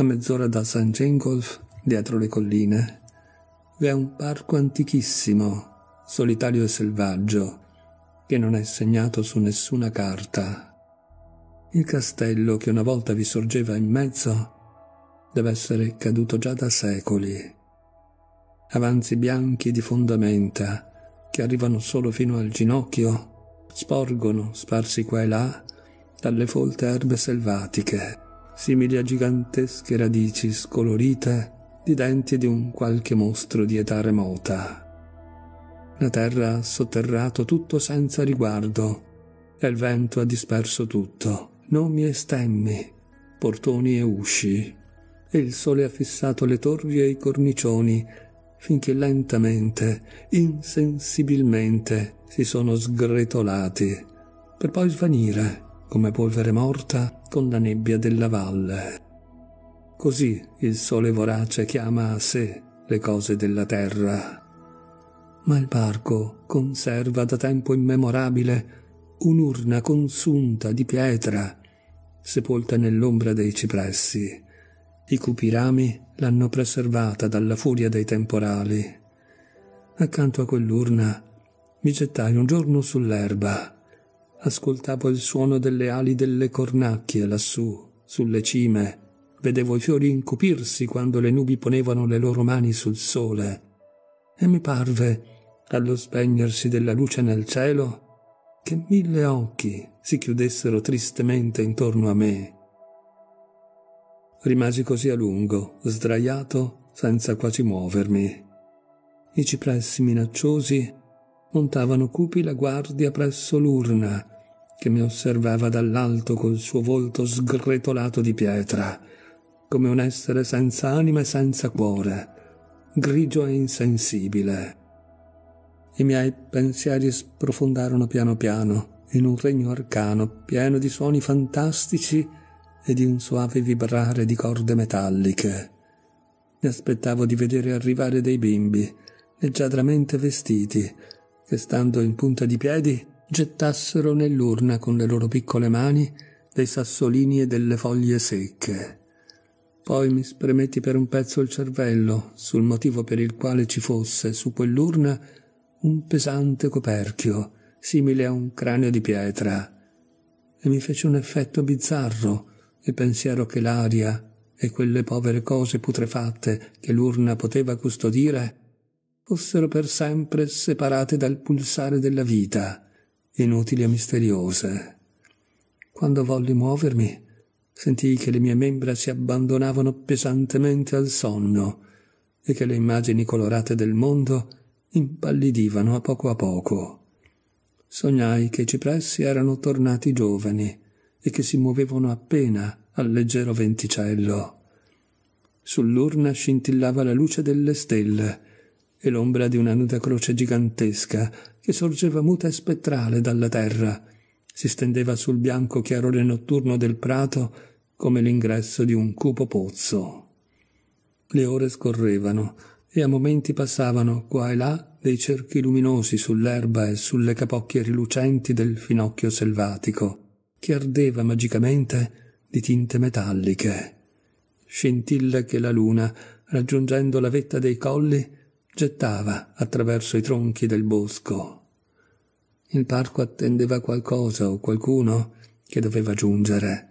a mezz'ora da St. Gengolf, dietro le colline, vi è un parco antichissimo, solitario e selvaggio, che non è segnato su nessuna carta. Il castello che una volta vi sorgeva in mezzo deve essere caduto già da secoli. Avanzi bianchi di fondamenta che arrivano solo fino al ginocchio sporgono, sparsi qua e là, dalle folte erbe selvatiche simili a gigantesche radici scolorite di denti di un qualche mostro di età remota. La terra ha sotterrato tutto senza riguardo e il vento ha disperso tutto, nomi e stemmi, portoni e usci, e il sole ha fissato le torri e i cornicioni finché lentamente, insensibilmente si sono sgretolati, per poi svanire come polvere morta con la nebbia della valle. Così il sole vorace chiama a sé le cose della terra. Ma il parco conserva da tempo immemorabile un'urna consunta di pietra, sepolta nell'ombra dei cipressi. I cupi rami l'hanno preservata dalla furia dei temporali. Accanto a quell'urna mi gettai un giorno sull'erba Ascoltavo il suono delle ali delle cornacchie lassù, sulle cime. Vedevo i fiori incupirsi quando le nubi ponevano le loro mani sul sole. E mi parve, allo spegnersi della luce nel cielo, che mille occhi si chiudessero tristemente intorno a me. Rimasi così a lungo, sdraiato, senza quasi muovermi. I cipressi minacciosi montavano cupi la guardia presso l'urna, che mi osservava dall'alto col suo volto sgretolato di pietra, come un essere senza anima e senza cuore, grigio e insensibile. I miei pensieri sprofondarono piano piano in un regno arcano pieno di suoni fantastici e di un soave vibrare di corde metalliche. Mi aspettavo di vedere arrivare dei bimbi, leggiadramente vestiti, che stando in punta di piedi gettassero nell'urna con le loro piccole mani dei sassolini e delle foglie secche. Poi mi spremetti per un pezzo il cervello sul motivo per il quale ci fosse su quell'urna un pesante coperchio, simile a un cranio di pietra, e mi fece un effetto bizzarro il pensiero che l'aria e quelle povere cose putrefatte che l'urna poteva custodire fossero per sempre separate dal pulsare della vita, inutili e misteriose. Quando volli muovermi, sentii che le mie membra si abbandonavano pesantemente al sonno e che le immagini colorate del mondo impallidivano a poco a poco. Sognai che i cipressi erano tornati giovani e che si muovevano appena al leggero venticello. Sull'urna scintillava la luce delle stelle e l'ombra di una nuda croce gigantesca che sorgeva muta e spettrale dalla terra. Si stendeva sul bianco chiarore notturno del prato come l'ingresso di un cupo pozzo. Le ore scorrevano e a momenti passavano qua e là dei cerchi luminosi sull'erba e sulle capocchie rilucenti del finocchio selvatico, che ardeva magicamente di tinte metalliche. Scintille che la luna, raggiungendo la vetta dei colli, gettava attraverso i tronchi del bosco. Il parco attendeva qualcosa o qualcuno che doveva giungere,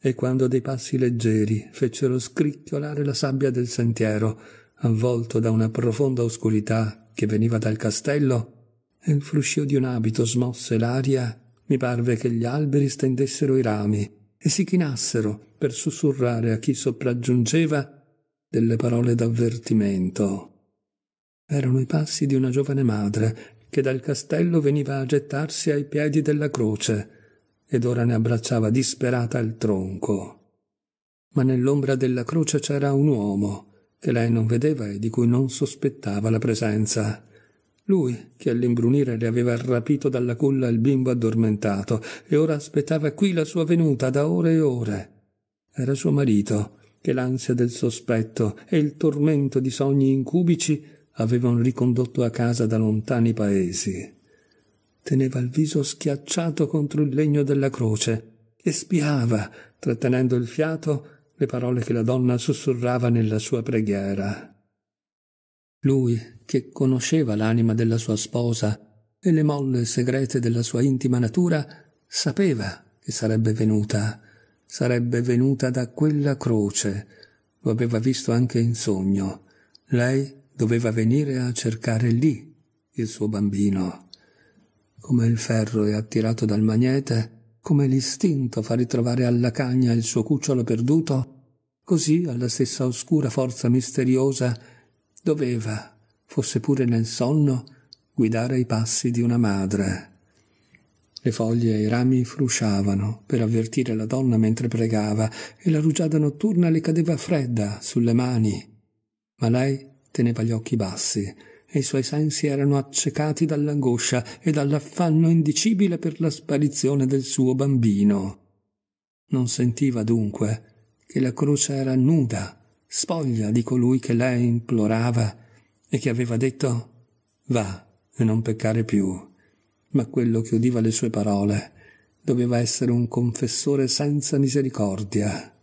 e quando dei passi leggeri fecero scricchiolare la sabbia del sentiero, avvolto da una profonda oscurità che veniva dal castello, e il fruscio di un abito smosse l'aria, mi parve che gli alberi stendessero i rami e si chinassero per sussurrare a chi sopraggiungeva delle parole d'avvertimento erano i passi di una giovane madre che dal castello veniva a gettarsi ai piedi della croce ed ora ne abbracciava disperata il tronco. Ma nell'ombra della croce c'era un uomo che lei non vedeva e di cui non sospettava la presenza. Lui, che all'imbrunire le aveva rapito dalla culla il bimbo addormentato, e ora aspettava qui la sua venuta da ore e ore. Era suo marito, che l'ansia del sospetto e il tormento di sogni incubici avevano ricondotto a casa da lontani paesi. Teneva il viso schiacciato contro il legno della croce e spiava, trattenendo il fiato, le parole che la donna sussurrava nella sua preghiera. Lui, che conosceva l'anima della sua sposa e le molle segrete della sua intima natura, sapeva che sarebbe venuta, sarebbe venuta da quella croce. Lo aveva visto anche in sogno. Lei doveva venire a cercare lì il suo bambino. Come il ferro è attirato dal magnete, come l'istinto fa ritrovare alla cagna il suo cucciolo perduto, così alla stessa oscura forza misteriosa doveva, fosse pure nel sonno, guidare i passi di una madre. Le foglie e i rami frusciavano per avvertire la donna mentre pregava e la rugiada notturna le cadeva fredda sulle mani, ma lei Teneva gli occhi bassi e i suoi sensi erano accecati dall'angoscia e dall'affanno indicibile per la sparizione del suo bambino. Non sentiva dunque che la croce era nuda, spoglia di colui che lei implorava e che aveva detto va e non peccare più. Ma quello che udiva le sue parole doveva essere un confessore senza misericordia.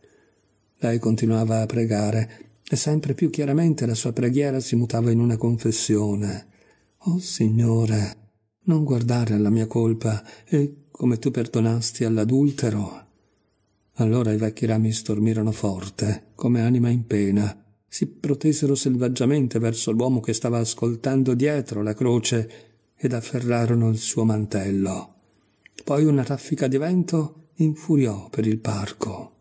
Lei continuava a pregare e sempre più chiaramente la sua preghiera si mutava in una confessione. Oh Signore, non guardare alla mia colpa e come tu perdonasti all'adultero. Allora i vecchi rami stormirono forte, come anima in pena, si protesero selvaggiamente verso l'uomo che stava ascoltando dietro la croce ed afferrarono il suo mantello. Poi una raffica di vento infuriò per il parco.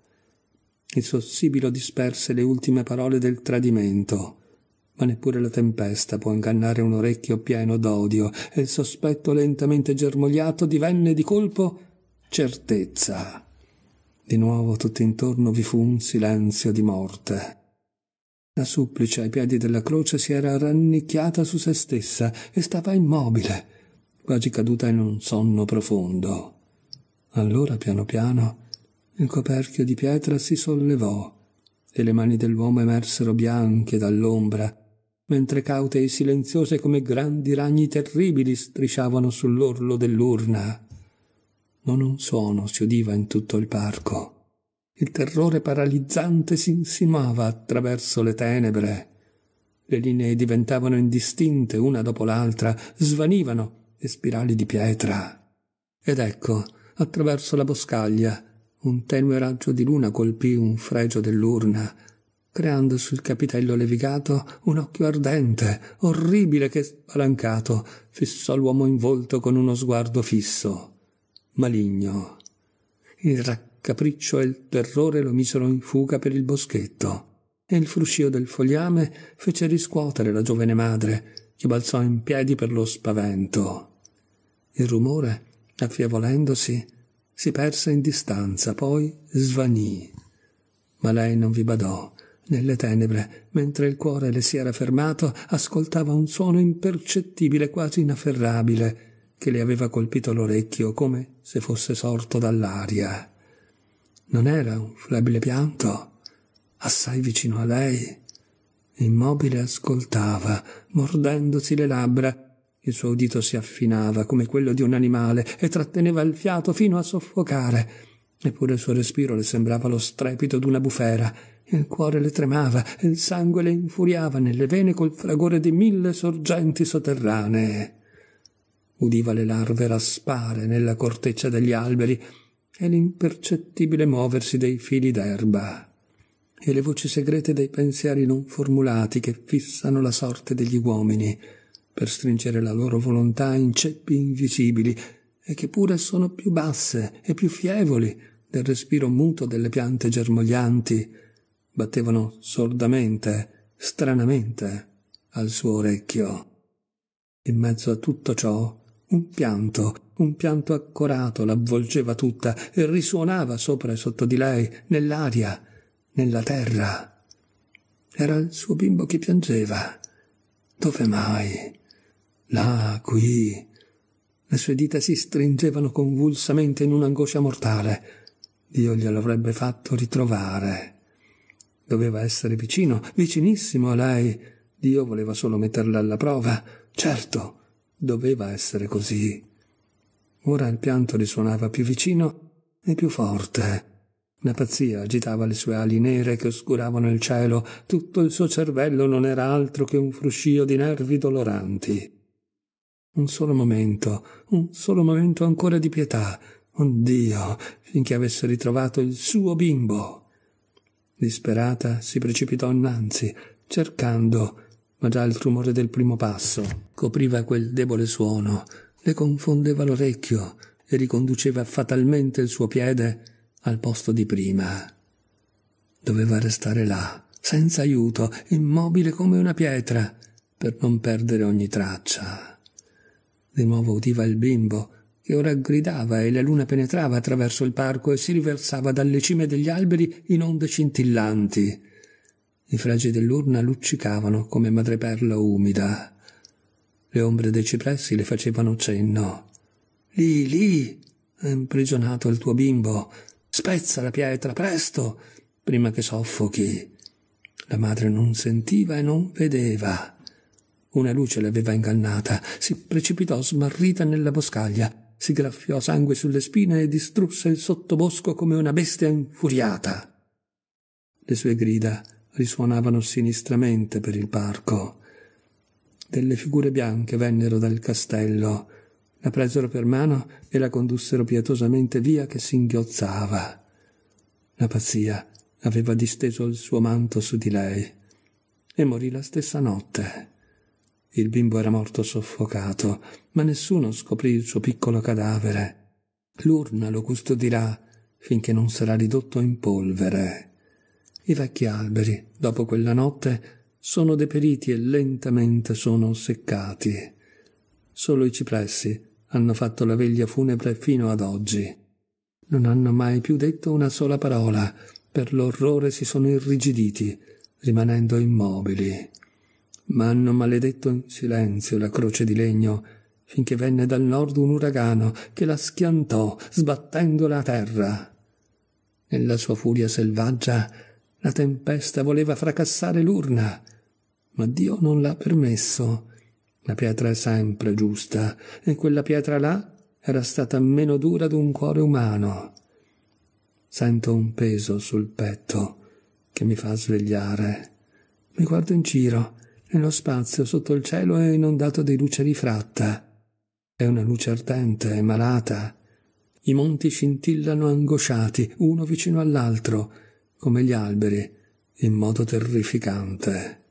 Il suo sibilo disperse le ultime parole del tradimento. Ma neppure la tempesta può ingannare un orecchio pieno d'odio, e il sospetto lentamente germogliato divenne di colpo certezza. Di nuovo tutt'intorno vi fu un silenzio di morte. La supplice ai piedi della croce si era rannicchiata su se stessa e stava immobile, quasi caduta in un sonno profondo. Allora, piano piano, il coperchio di pietra si sollevò e le mani dell'uomo emersero bianche dall'ombra, mentre caute e silenziose come grandi ragni terribili strisciavano sull'orlo dell'urna. Non un suono si udiva in tutto il parco. Il terrore paralizzante si insinuava attraverso le tenebre. Le linee diventavano indistinte una dopo l'altra, svanivano e spirali di pietra. Ed ecco, attraverso la boscaglia, un tenue raggio di luna colpì un fregio dell'urna, creando sul capitello levigato un occhio ardente, orribile che, spalancato, fissò l'uomo in volto con uno sguardo fisso, maligno. Il raccapriccio e il terrore lo misero in fuga per il boschetto, e il fruscio del fogliame fece riscuotere la giovane madre, che balzò in piedi per lo spavento. Il rumore, affievolendosi, si perse in distanza, poi svanì. Ma lei non vi badò. Nelle tenebre, mentre il cuore le si era fermato, ascoltava un suono impercettibile, quasi inafferrabile, che le aveva colpito l'orecchio come se fosse sorto dall'aria. Non era un flebile pianto, assai vicino a lei. Immobile ascoltava, mordendosi le labbra, il suo udito si affinava come quello di un animale e tratteneva il fiato fino a soffocare. Eppure il suo respiro le sembrava lo strepito d'una bufera. Il cuore le tremava, il sangue le infuriava nelle vene col fragore di mille sorgenti sotterranee. Udiva le larve raspare nella corteccia degli alberi e l'impercettibile muoversi dei fili d'erba e le voci segrete dei pensieri non formulati che fissano la sorte degli uomini per stringere la loro volontà in ceppi invisibili e che pure sono più basse e più fievoli del respiro muto delle piante germoglianti, battevano sordamente, stranamente, al suo orecchio. In mezzo a tutto ciò, un pianto, un pianto accorato l'avvolgeva tutta e risuonava sopra e sotto di lei, nell'aria, nella terra. Era il suo bimbo che piangeva. Dove mai? là, qui. Le sue dita si stringevano convulsamente in un'angoscia mortale. Dio glielo avrebbe fatto ritrovare. Doveva essere vicino, vicinissimo a lei. Dio voleva solo metterla alla prova. Certo, doveva essere così. Ora il pianto risuonava più vicino e più forte. Una pazzia agitava le sue ali nere che oscuravano il cielo, tutto il suo cervello non era altro che un fruscio di nervi doloranti un solo momento, un solo momento ancora di pietà. Oddio, finché avesse ritrovato il suo bimbo. Disperata si precipitò innanzi, cercando, ma già il rumore del primo passo copriva quel debole suono, le confondeva l'orecchio e riconduceva fatalmente il suo piede al posto di prima. Doveva restare là, senza aiuto, immobile come una pietra, per non perdere ogni traccia. Di nuovo udiva il bimbo, che ora gridava e la luna penetrava attraverso il parco e si riversava dalle cime degli alberi in onde scintillanti. I fregi dell'urna luccicavano come madreperla umida. Le ombre dei cipressi le facevano cenno. Lì, lì, è imprigionato il tuo bimbo. Spezza la pietra, presto, prima che soffochi. La madre non sentiva e non vedeva. Una luce l'aveva ingannata, si precipitò smarrita nella boscaglia, si graffiò sangue sulle spine e distrusse il sottobosco come una bestia infuriata. Le sue grida risuonavano sinistramente per il parco. Delle figure bianche vennero dal castello, la presero per mano e la condussero pietosamente via che singhiozzava. La pazzia aveva disteso il suo manto su di lei e morì la stessa notte. Il bimbo era morto soffocato, ma nessuno scoprì il suo piccolo cadavere. L'urna lo custodirà finché non sarà ridotto in polvere. I vecchi alberi, dopo quella notte, sono deperiti e lentamente sono seccati. Solo i cipressi hanno fatto la veglia funebre fino ad oggi. Non hanno mai più detto una sola parola, per l'orrore si sono irrigiditi, rimanendo immobili ma hanno maledetto in silenzio la croce di legno, finché venne dal nord un uragano che la schiantò, sbattendola a terra. Nella sua furia selvaggia la tempesta voleva fracassare l'urna, ma Dio non l'ha permesso. La pietra è sempre giusta, e quella pietra là era stata meno dura d'un cuore umano. Sento un peso sul petto che mi fa svegliare. Mi guardo in giro nello spazio sotto il cielo è inondato di luce rifratta. È una luce ardente, e malata. I monti scintillano angosciati, uno vicino all'altro, come gli alberi, in modo terrificante.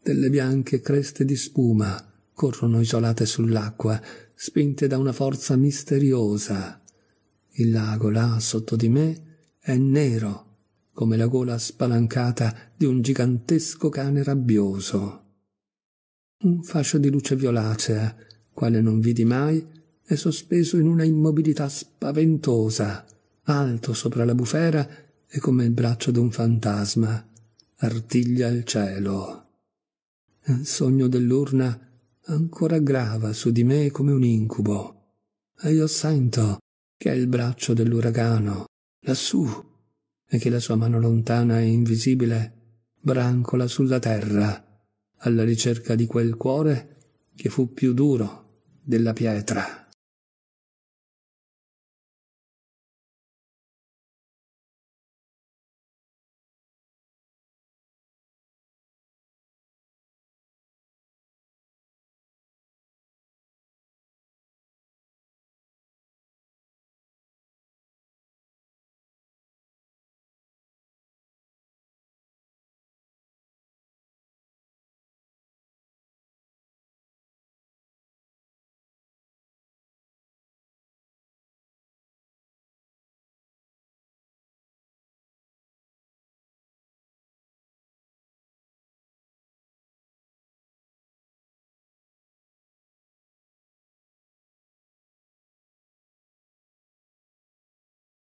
Delle bianche creste di spuma corrono isolate sull'acqua, spinte da una forza misteriosa. Il lago là sotto di me è nero come la gola spalancata di un gigantesco cane rabbioso. Un fascio di luce violacea, quale non vidi mai, è sospeso in una immobilità spaventosa, alto sopra la bufera e come il braccio d'un fantasma, artiglia il cielo. Il sogno dell'urna ancora grava su di me come un incubo, e io sento che è il braccio dell'uragano, lassù, e che la sua mano lontana e invisibile brancola sulla terra alla ricerca di quel cuore che fu più duro della pietra.